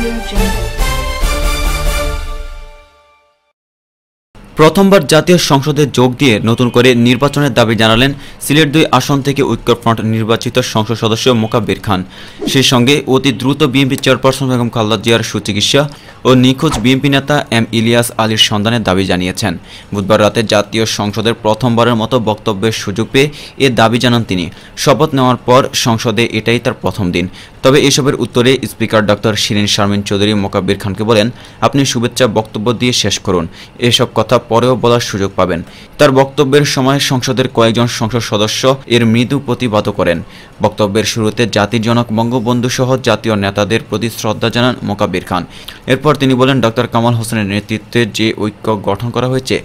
We are gentle. প্রথমবার জাতীয় সংসদে যোগ দিয়ে নতুন করে নির্বাচনের দাবি জানালেন সিলেট দুই আসন থেকে ঐক্যফ্রন্ট নির্বাচিত সংসদ সদস্য মোকাব্বির খান সেই সঙ্গে অতি দ্রুত বিএনপি চেয়ারপারসন বেগম খালদা জিয়ার সুচিকিৎসা ও নিখোঁজ বিএনপি নেতা এম ইলিয়াস আলীর সন্ধানের দাবি জানিয়েছেন বুধবার রাতে জাতীয় সংসদের প্রথমবারের মতো বক্তব্যের সুযোগ পেয়ে এ দাবি জানান তিনি শপথ নেওয়ার পর সংসদে এটাই তার প্রথম দিন তবে এসবের উত্তরে স্পিকার ডক্টর শিরিন শারমিন চৌধুরী মোকাব্বির খানকে বলেন আপনি শুভেচ্ছা বক্তব্য দিয়ে শেষ করুন এসব কথা পরেও বলার সুযোগ পাবেন তার বক্তব্যের সময় সংসদের কয়েকজন সংসদ সদস্য এর মৃদু প্রতিবাদ করেন বক্তব্যের শুরুতে জাতির জনক বঙ্গবন্ধু সহ জাতীয় নেতাদের প্রতি শ্রদ্ধা জানান মোকাবির খান এরপর তিনি বলেন ডক্টর কামাল হোসেনের নেতৃত্বে যে ঐক্য গঠন করা হয়েছে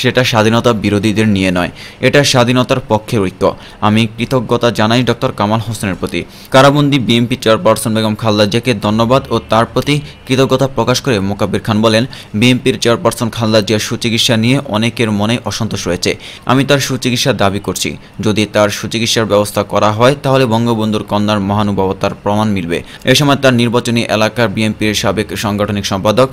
সেটা স্বাধীনতা বিরোধীদের নিয়ে নয় এটা স্বাধীনতার পক্ষের ঐক্য আমি কৃতজ্ঞতা জানাই ডক্টর কামাল হোসেনের প্রতি কারাবন্দি বিএনপি চেয়ারপারসন বেগম খালদা জিয়াকে ধন্যবাদ ও তার প্রতি কৃতজ্ঞতা প্রকাশ করে মোকাবির খান বলেন বিএনপির চেয়ারপারসন খালদা জিয়ার সুচিকিৎসা নিয়ে অনেকের মনে অসন্তোষ রয়েছে আমি তার সুচিকিৎসা দাবি করছি যদি তার সুচিকিৎসার ব্যবস্থা করা হয় তাহলে বঙ্গবন্ধুর কন্যার মহানুভবতার প্রমাণ মিলবে এ সময় তার নির্বাচনী এলাকার বিএনপির সাবেক সাংগঠনিক সম্পাদক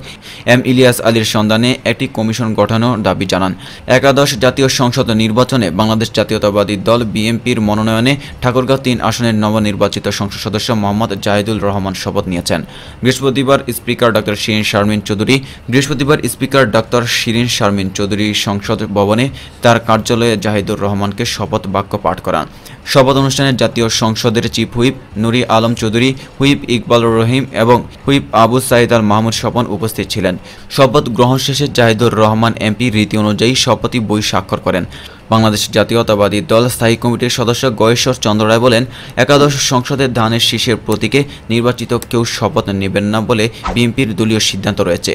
এম ইলিয়াস আলীর সন্ধানে একটি কমিশন গঠনও দাবি জানান জানান একাদশ জাতীয় সংসদ নির্বাচনে বাংলাদেশ জাতীয়তাবাদী দল বিএনপির মনোনয়নে ঠাকুরগাঁও তিন আসনের নবনির্বাচিত সংসদ সদস্য মোহাম্মদ জাহিদুল রহমান শপথ নিয়েছেন বৃহস্পতিবার স্পিকার ডক্টর শিরিন শারমিন চৌধুরী বৃহস্পতিবার স্পিকার ডক্টর শিরিন শারমিন চৌধুরী সংসদ ভবনে তার কার্যালয়ে জাহিদুর রহমানকে শপথ বাক্য পাঠ করান শপথ অনুষ্ঠানে জাতীয় সংসদের chief whip Nuri Alam Chowdhury whip Iqbal Rahim এবং হুইপ আবু সাইদ আল মাহমুদ স্বপন উপস্থিত ছিলেন শপথ গ্রহণ শেষে জাহিদুর রহমান এমপি রীতি অনুযায়ী অনুযায়ী শপথি বই স্বাক্ষর করেন বাংলাদেশ জাতীয়তাবাদী দল স্থায়ী কমিটির সদস্য গয়েশ্বর চন্দ্র রায় বলেন একাদশ সংসদে ধানের শীষের প্রতীকে নির্বাচিত কেউ শপথ নেবেন না বলে বিএনপির দলীয় সিদ্ধান্ত রয়েছে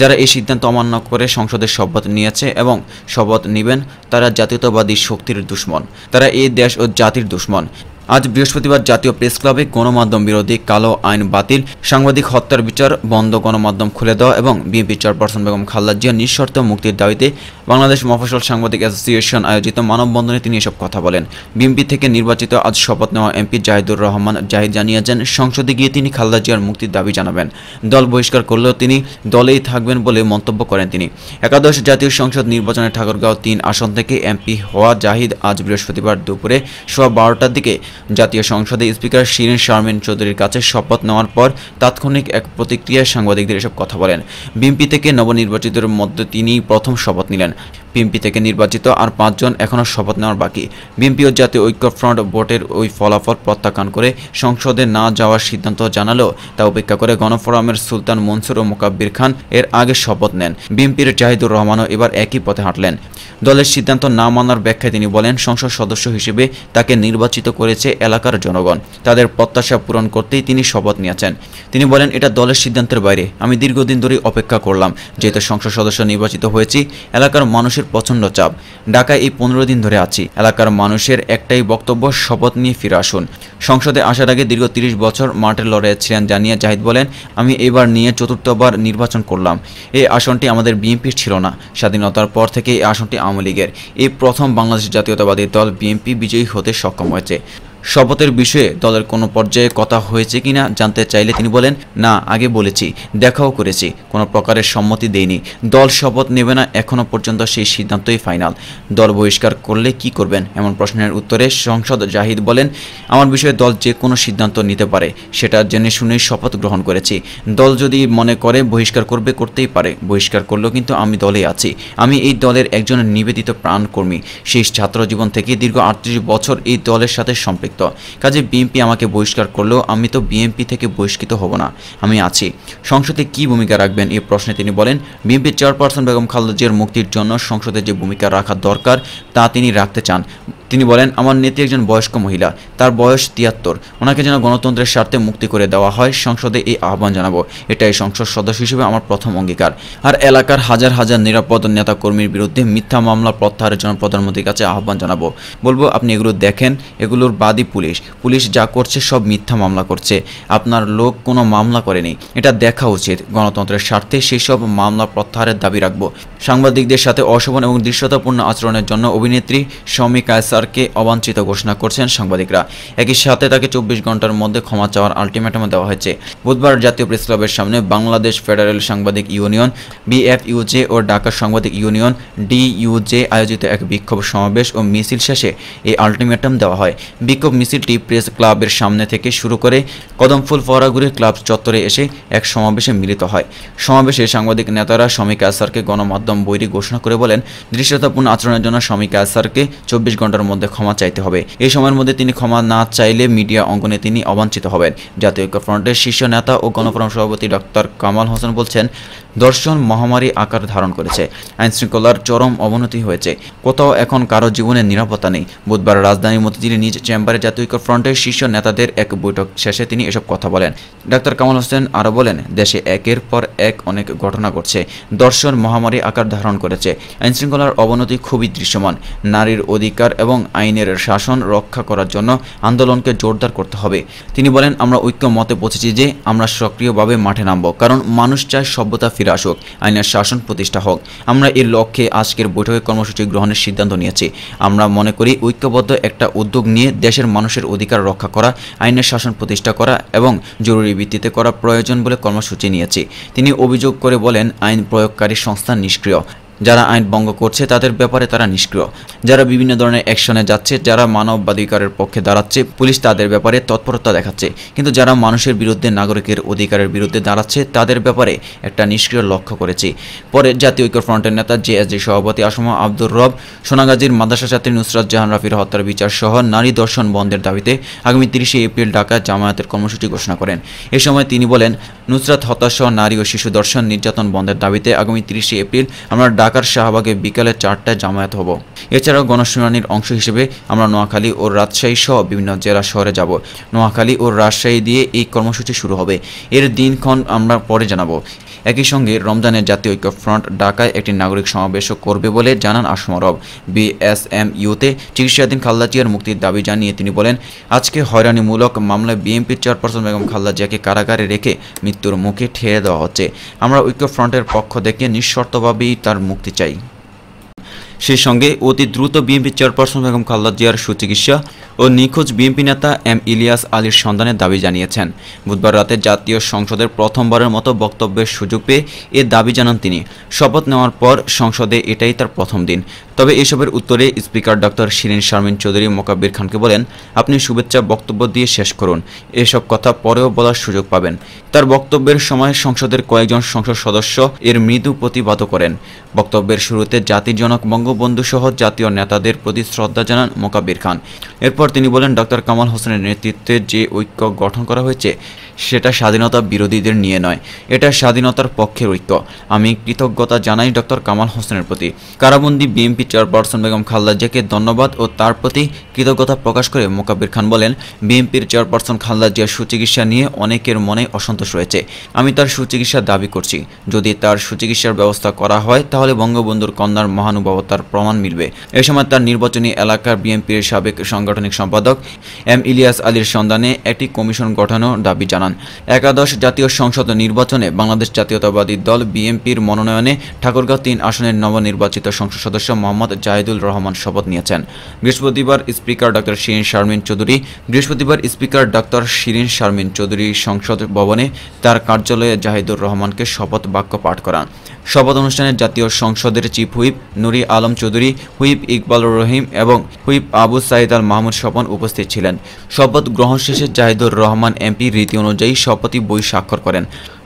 যারা এই সিদ্ধান্ত অমান্য করে সংসদে শপথ নিয়েছে এবং শপথ নেবেন তারা জাতীয়তাবাদী শক্তির দুশ্মন তারা এই দেশ ও জাতির দুশ্মন আজ বৃহস্পতিবার জাতীয় প্রেস ক্লাবে গণমাধ্যম বিরোধী কালো আইন বাতিল সাংবাদিক হত্যার বিচার বন্ধ গণমাধ্যম খুলে দেওয়া এবং বিএনপি চেয়ারপারসন বেগম খাল্লা জিয়া নিঃশর্ত মুক্তির দাবিতে বাংলাদেশ মফসল সাংবাদিক অ্যাসোসিয়েশন আয়োজিত মানববন্ধনে তিনি এসব কথা বলেন বিএনপি থেকে নির্বাচিত আজ শপথ নেওয়া এমপি জাহিদুর রহমান জাহিদ জানিয়েছেন সংসদে গিয়ে তিনি খাল্লা জিয়ার মুক্তির দাবি জানাবেন দল বহিষ্কার করলেও তিনি দলেই থাকবেন বলে মন্তব্য করেন তিনি একাদশ জাতীয় সংসদ নির্বাচনে ঠাকুরগাঁও তিন আসন থেকে এমপি হওয়া জাহিদ আজ বৃহস্পতিবার দুপুরে সোয়া বারোটার দিকে জাতীয় সংসদে স্পিকার শিরিন শারমিন চৌধুরীর কাছে শপথ নেওয়ার পর তাৎক্ষণিক এক প্রতিক্রিয়ায় সাংবাদিকদের এসব কথা বলেন বিএনপি থেকে নবনির্বাচিতের মধ্যে তিনি প্রথম শপথ নিলেন বিএনপি থেকে নির্বাচিত আর পাঁচজন এখনও শপথ নেওয়ার বাকি বিএনপি ও জাতীয় ঐক্যফ্রন্ট ভোটের ওই ফলাফল প্রত্যাখ্যান করে সংসদে না যাওয়ার সিদ্ধান্ত জানালেও তা উপেক্ষা করে গণফোরামের সুলতান মনসুর ও মোকাব্বির খান এর আগে শপথ নেন বিএনপির জাহিদুর রহমানও এবার একই পথে হাঁটলেন দলের সিদ্ধান্ত না মানার ব্যাখ্যায় তিনি বলেন সংসদ সদস্য হিসেবে তাকে নির্বাচিত করেছে এলাকার জনগণ তাদের প্রত্যাশা পূরণ করতেই তিনি শপথ নিয়েছেন তিনি বলেন এটা দলের সিদ্ধান্তের বাইরে আমি দীর্ঘদিন ধরে অপেক্ষা করলাম যেহেতু সংসদ সদস্য নির্বাচিত হয়েছি এলাকার মানুষের প্রচণ্ড চাপ ঢাকায় এই পনেরো দিন ধরে আছি এলাকার মানুষের একটাই বক্তব্য শপথ নিয়ে ফিরে আসুন সংসদে আসার আগে দীর্ঘ তিরিশ বছর মাঠের লড়াইয়ে ছিলেন জানিয়ে জাহিদ বলেন আমি এবার নিয়ে চতুর্থবার নির্বাচন করলাম এই আসনটি আমাদের বিএনপির ছিল না স্বাধীনতার পর থেকে এই আসনটি আওয়ামী লীগের এই প্রথম বাংলাদেশ জাতীয়তাবাদী দল বিএনপি বিজয়ী হতে সক্ষম হয়েছে শপথের বিষয়ে দলের কোনো পর্যায়ে কথা হয়েছে কিনা জানতে চাইলে তিনি বলেন না আগে বলেছি দেখাও করেছি কোনো প্রকারের সম্মতি দেয়নি দল শপথ নেবে না এখনও পর্যন্ত সেই সিদ্ধান্তই ফাইনাল দল বহিষ্কার করলে কি করবেন এমন প্রশ্নের উত্তরে সংসদ জাহিদ বলেন আমার বিষয়ে দল যে কোনো সিদ্ধান্ত নিতে পারে সেটা জেনে শুনেই শপথ গ্রহণ করেছি দল যদি মনে করে বহিষ্কার করবে করতেই পারে বহিষ্কার করলেও কিন্তু আমি দলে আছি আমি এই দলের একজন নিবেদিত প্রাণকর্মী সেই ছাত্র জীবন থেকে দীর্ঘ আটত্রিশ বছর এই দলের সাথে সম্পৃক্ত সত্য কাজে বিএনপি আমাকে বহিষ্কার করলেও আমি তো বিএনপি থেকে বহিষ্কৃত হব না আমি আছি সংসদে কি ভূমিকা রাখবেন এ প্রশ্নে তিনি বলেন বিএনপির চেয়ারপারসন বেগম খালেদা জিয়ার মুক্তির জন্য সংসদে যে ভূমিকা রাখা দরকার তা তিনি রাখতে চান তিনি বলেন আমার নেত্রী একজন বয়স্ক মহিলা তার বয়স তিয়াত্তর ওনাকে যেন গণতন্ত্রের স্বার্থে মুক্তি করে দেওয়া হয় সংসদে এই আহ্বান জানাবো এটাই সংসদ সদস্য হিসেবে আমার প্রথম অঙ্গীকার আর এলাকার হাজার হাজার নিরাপদ নেতা কর্মীর বিরুদ্ধে মিথ্যা মামলা প্রত্যাহারের জন্য প্রধানমন্ত্রীর কাছে আহ্বান জানাবো বলবো আপনি এগুলো দেখেন এগুলোর বাদী পুলিশ পুলিশ যা করছে সব মিথ্যা মামলা করছে আপনার লোক কোনো মামলা করেনি এটা দেখা উচিত গণতন্ত্রের স্বার্থে সেসব মামলা প্রত্যাহারের দাবি রাখবো সাংবাদিকদের সাথে অশোভন এবং দৃশ্যতাপূর্ণ আচরণের জন্য অভিনেত্রী শমিকায় সারকে অবাঞ্ছিত ঘোষণা করছেন সাংবাদিকরা একই সাথে তাকে চব্বিশ ঘন্টার মধ্যে ক্ষমা চাওয়ার আলটিমেটাম দেওয়া হয়েছে বুধবার জাতীয় প্রেস ক্লাবের সামনে বাংলাদেশ ফেডারেল সাংবাদিক ইউনিয়ন বিএফইউজে ও ঢাকা সাংবাদিক ইউনিয়ন ডিইউজে আয়োজিত এক বিক্ষোভ সমাবেশ ও মিছিল শেষে এই আলটিমেটাম দেওয়া হয় বিক্ষোভ মিছিলটি প্রেস ক্লাবের সামনে থেকে শুরু করে কদমফুল ফরাগুড়ি ক্লাব চত্বরে এসে এক সমাবেশে মিলিত হয় সমাবেশে সাংবাদিক নেতারা শমিকা আসারকে গণমাধ্যম বৈরী ঘোষণা করে বলেন দৃশ্যতাপূর্ণ আচরণের জন্য শমিকা আসারকে চব্বিশ ঘন্টার মধ্যে ক্ষমা চাইতে হবে এই সময়ের মধ্যে তিনি ক্ষমা না চাইলে মিডিয়া অঙ্গনে তিনি অবাঞ্ছিত হবেন জাতীয় ঐক্যফ্রন্টের শীর্ষ নেতা ও গণফোরাম সভাপতি ডক্টর কামাল হোসেন বলছেন দর্শন মহামারী আকার ধারণ করেছে আইন শৃঙ্খলার চরম অবনতি হয়েছে কোথাও এখন কারো জীবনে নিরাপত্তা নেই বুধবার রাজধানীর মতিঝিলি নিজ চেম্বারে জাতীয় ঐক্য ফ্রন্টের শীর্ষ নেতাদের এক বৈঠক শেষে তিনি এসব কথা বলেন ডাক্তার কামাল হোসেন আরও বলেন দেশে একের পর এক অনেক ঘটনা ঘটছে দর্শন মহামারী আকার ধারণ করেছে আইন শৃঙ্খলার অবনতি খুবই দৃশ্যমান নারীর অধিকার এবং আইনের শাসন রক্ষা করার জন্য আন্দোলনকে জোরদার করতে হবে তিনি বলেন আমরা ঐক্য মতে পৌঁছেছি যে আমরা সক্রিয়ভাবে মাঠে নামব কারণ মানুষ চায় সভ্যতা ফিরে ফিরে আসুক আইনের শাসন প্রতিষ্ঠা হোক আমরা এর লক্ষ্যে আজকের বৈঠকে কর্মসূচি গ্রহণের সিদ্ধান্ত নিয়েছি আমরা মনে করি ঐক্যবদ্ধ একটা উদ্যোগ নিয়ে দেশের মানুষের অধিকার রক্ষা করা আইনের শাসন প্রতিষ্ঠা করা এবং জরুরি ভিত্তিতে করা প্রয়োজন বলে কর্মসূচি নিয়েছি তিনি অভিযোগ করে বলেন আইন প্রয়োগকারী সংস্থা নিষ্ক্রিয় যারা আইন ভঙ্গ করছে তাদের ব্যাপারে তারা নিষ্ক্রিয় যারা বিভিন্ন ধরনের অ্যাকশনে যাচ্ছে যারা মানবাধিকারের পক্ষে দাঁড়াচ্ছে পুলিশ তাদের ব্যাপারে তৎপরতা দেখাচ্ছে কিন্তু যারা মানুষের বিরুদ্ধে নাগরিকের অধিকারের বিরুদ্ধে দাঁড়াচ্ছে তাদের ব্যাপারে একটা নিষ্ক্রিয় লক্ষ্য করেছে পরে জাতীয় ঐক্য ফ্রন্টের নেতা জে এস জি সভাপতি আসমা আব্দুর রব সোনাগাজীর মাদ্রাসা ছাত্রী নুসরাত জাহান রাফির হত্যার বিচার সহ নারী দর্শন বন্ধের দাবিতে আগামী তিরিশে এপ্রিল ঢাকা জামায়াতের কর্মসূচি ঘোষণা করেন এ সময় তিনি বলেন নুসরাত হতাশ নারী ও শিশু দর্শন নির্যাতন বন্ধের দাবিতে আগামী তিরিশে এপ্রিল আমরা ঢাকার শাহবাগে বিকালে চারটায় জামায়াত হব এছাড়াও গণশুনানির অংশ হিসেবে আমরা নোয়াখালী ও রাজশাহী সহ বিভিন্ন জেলা শহরে যাব নোয়াখালী ও রাজশাহী দিয়ে এই কর্মসূচি শুরু হবে এর দিনক্ষণ আমরা পরে জানাবো একই সঙ্গে রমজানের জাতীয় ঐক্যফ্রন্ট ঢাকায় একটি নাগরিক সমাবেশও করবে বলে জানান আসমরব বিএসএমইউতে চিকিৎসাধীন খালদা জিয়ার মুক্তির দাবি জানিয়ে তিনি বলেন আজকে হয়রানিমূলক মামলায় বিএনপির চেয়ারপারসন বেগম খালদা জিয়াকে কারাগারে রেখে মৃত্যুর মুখে ঠেয়ে দেওয়া হচ্ছে আমরা ঐক্যফ্রন্টের পক্ষ থেকে নিঃশর্তভাবেই তার মুক্তি চাই সেই সঙ্গে অতি দ্রুত বিএনপি চেয়ারপারসন বেগম খালেদা জিয়ার সুচিকিৎসা ও নিখোঁজ বিএনপি নেতা এম ইলিয়াস আলীর সন্ধানের দাবি জানিয়েছেন বুধবার রাতে জাতীয় সংসদের প্রথমবারের মতো বক্তব্যের সুযোগ পেয়ে এ দাবি জানান তিনি শপথ নেওয়ার পর সংসদে এটাই তার প্রথম দিন তবে এসবের উত্তরে স্পিকার ডক্টর শিরিন শারমিন চৌধুরী মোকাব্বির খানকে বলেন আপনি শুভেচ্ছা বক্তব্য দিয়ে শেষ করুন এসব কথা পরেও বলার সুযোগ পাবেন তার বক্তব্যের সময় সংসদের কয়েকজন সংসদ সদস্য এর মৃদু প্রতিবাদও করেন বক্তব্যের শুরুতে জাতির জনক বঙ্গ বঙ্গবন্ধুসহ জাতীয় নেতাদের প্রতি শ্রদ্ধা জানান মোকাবির খান এরপর তিনি বলেন ডক্টর কামাল হোসেনের নেতৃত্বে যে ঐক্য গঠন করা হয়েছে সেটা স্বাধীনতা বিরোধীদের নিয়ে নয় এটা স্বাধীনতার পক্ষের ঐক্য আমি কৃতজ্ঞতা জানাই ডক্টর কামাল হোসেনের প্রতি কারাবন্দি বিএনপি চেয়ারপারসন বেগম খালদা জিয়াকে ধন্যবাদ ও তার প্রতি কৃতজ্ঞতা প্রকাশ করে মোকাবির খান বলেন বিএনপির চেয়ারপারসন খালদা জিয়ার সুচিকিৎসা নিয়ে অনেকের মনে অসন্তোষ রয়েছে আমি তার সুচিকিৎসা দাবি করছি যদি তার সুচিকিৎসার ব্যবস্থা করা হয় তাহলে বঙ্গবন্ধুর কন্যার মহানুভবতা তার প্রমাণ মিলবে এ সময় তার নির্বাচনী এলাকার বিএনপির সাবেক সাংগঠনিক সম্পাদক এম ইলিয়াস আলীর সন্ধানে একটি কমিশন গঠনও দাবি জানান একাদশ জাতীয় সংসদ নির্বাচনে বাংলাদেশ জাতীয়তাবাদী দল বিএনপির মনোনয়নে ঠাকুরগাঁও তিন আসনের নবনির্বাচিত সংসদ সদস্য মোহাম্মদ জাহিদুল রহমান শপথ নিয়েছেন বৃহস্পতিবার স্পিকার ডক্টর শিরিন শারমিন চৌধুরী বৃহস্পতিবার স্পিকার ডক্টর শিরিন শারমিন চৌধুরী সংসদ ভবনে তার কার্যালয়ে জাহিদুর রহমানকে শপথ বাক্য পাঠ করান শপথ অনুষ্ঠানে জাতীয় সংসদের chief whip Nuri Alam Chowdhury whip Iqbal Rahim এবং হুইপ আবু সাইদ আল মাহমুদ স্বপন উপস্থিত ছিলেন শপথ গ্রহণ শেষে জাহিদুর রহমান এমপি রীতি অনুযায়ী শপথই বই স্বাক্ষর করেন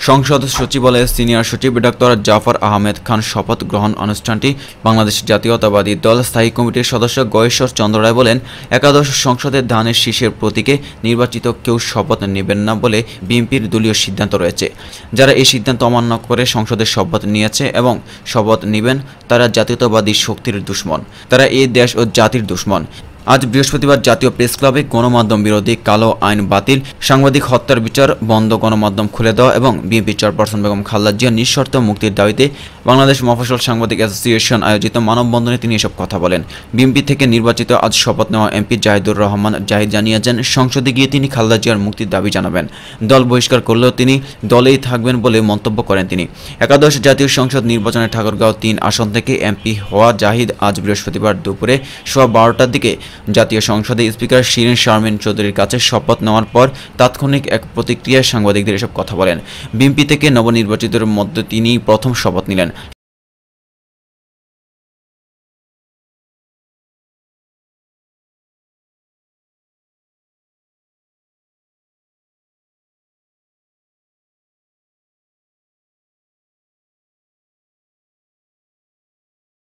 সংসদ সচিবালয়ের সিনিয়র সচিব ডক্টর জাফর আহমেদ খান শপথ গ্রহণ অনুষ্ঠানটি বাংলাদেশ জাতীয়তাবাদী দল স্থায়ী কমিটির সদস্য গয়েশ্বর চন্দ্র রায় বলেন একাদশ সংসদের ধানের শীষের প্রতীকে নির্বাচিত কেউ শপথ নেবেন না বলে বিএনপির দলীয় সিদ্ধান্ত রয়েছে যারা এই সিদ্ধান্ত অমান্য করে সংসদের শপথ নিয়ে নিয়েছে এবং শপথ নেবেন তারা জাতীয়তাবাদী শক্তির দুশ্মন তারা এই দেশ ও জাতির দুশ্মন আজ বৃহস্পতিবার জাতীয় প্রেস ক্লাবে গণমাধ্যম বিরোধী কালো আইন বাতিল সাংবাদিক হত্যার বিচার বন্ধ গণমাধ্যম খুলে দেওয়া এবং বিএনপি চেয়ারপারসন বেগম খালেদা জিয়া নিঃশর্ত মুক্তির দাবিতে বাংলাদেশ মফসল সাংবাদিক অ্যাসোসিয়েশন আয়োজিত মানববন্ধনে তিনি এসব কথা বলেন বিএনপি থেকে নির্বাচিত আজ শপথ নেওয়া এমপি জাহিদুর রহমান জাহিদ জানিয়েছেন সংসদে গিয়ে তিনি খালদা জিয়ার মুক্তির দাবি জানাবেন দল বহিষ্কার করলেও তিনি দলেই থাকবেন বলে মন্তব্য করেন তিনি একাদশ জাতীয় সংসদ নির্বাচনে ঠাকুরগাঁও তিন আসন থেকে এমপি হওয়া জাহিদ আজ বৃহস্পতিবার দুপুরে সোয়া বারোটার দিকে জাতীয় সংসদে স্পিকার শিরিন শারমিন চৌধুরীর কাছে শপথ নেওয়ার পর তাৎক্ষণিক এক প্রতিক্রিয়ায় সাংবাদিকদের এসব কথা বলেন বিএনপি থেকে নবনির্বাচিতের মধ্যে তিনি প্রথম শপথ নিলেন